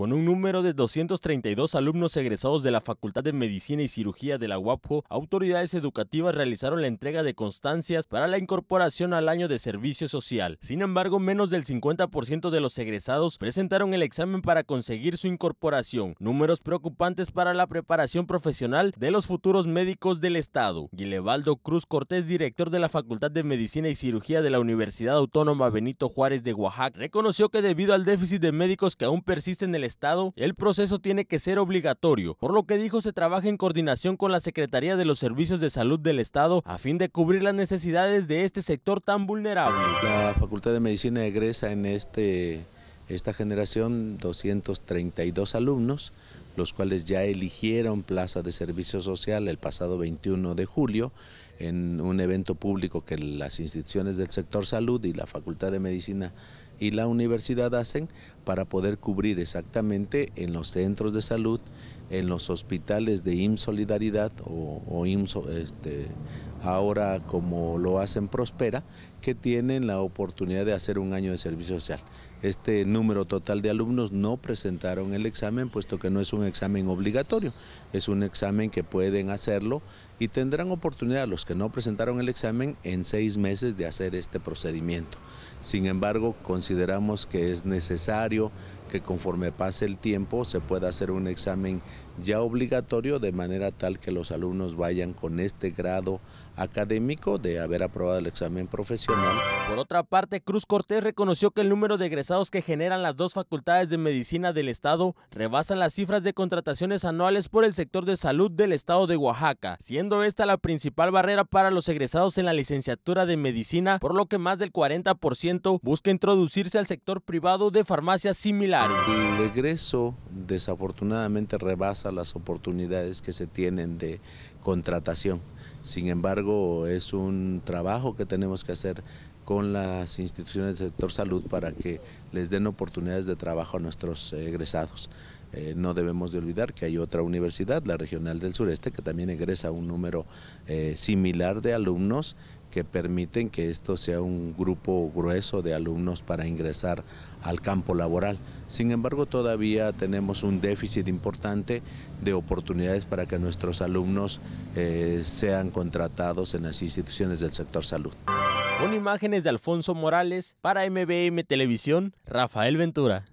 Con un número de 232 alumnos egresados de la Facultad de Medicina y Cirugía de la UAPO, autoridades educativas realizaron la entrega de constancias para la incorporación al año de servicio social. Sin embargo, menos del 50% de los egresados presentaron el examen para conseguir su incorporación, números preocupantes para la preparación profesional de los futuros médicos del Estado. Guilevaldo Cruz Cortés, director de la Facultad de Medicina y Cirugía de la Universidad Autónoma Benito Juárez de Oaxaca, reconoció que debido al déficit de médicos que aún persiste en el Estado, el proceso tiene que ser obligatorio, por lo que dijo se trabaja en coordinación con la Secretaría de los Servicios de Salud del Estado a fin de cubrir las necesidades de este sector tan vulnerable. La Facultad de Medicina egresa en este, esta generación 232 alumnos, los cuales ya eligieron plaza de servicio social el pasado 21 de julio en un evento público que las instituciones del sector salud y la Facultad de Medicina y la universidad hacen para poder cubrir exactamente en los centros de salud, en los hospitales de IMSS Solidaridad o, o este, ahora como lo hacen Prospera, que tienen la oportunidad de hacer un año de servicio social. Este número total de alumnos no presentaron el examen, puesto que no es un examen obligatorio, es un examen que pueden hacerlo y tendrán oportunidad los que no presentaron el examen en seis meses de hacer este procedimiento. Sin embargo, consideramos que es necesario Gracias que conforme pase el tiempo se pueda hacer un examen ya obligatorio de manera tal que los alumnos vayan con este grado académico de haber aprobado el examen profesional. Por otra parte, Cruz Cortés reconoció que el número de egresados que generan las dos facultades de medicina del Estado rebasan las cifras de contrataciones anuales por el sector de salud del Estado de Oaxaca, siendo esta la principal barrera para los egresados en la licenciatura de medicina, por lo que más del 40% busca introducirse al sector privado de farmacias similar. El egreso desafortunadamente rebasa las oportunidades que se tienen de contratación. Sin embargo, es un trabajo que tenemos que hacer con las instituciones del sector salud para que les den oportunidades de trabajo a nuestros egresados. Eh, no debemos de olvidar que hay otra universidad, la Regional del Sureste, que también egresa un número eh, similar de alumnos que permiten que esto sea un grupo grueso de alumnos para ingresar al campo laboral. Sin embargo, todavía tenemos un déficit importante de oportunidades para que nuestros alumnos eh, sean contratados en las instituciones del sector salud. Con imágenes de Alfonso Morales, para MBM Televisión, Rafael Ventura.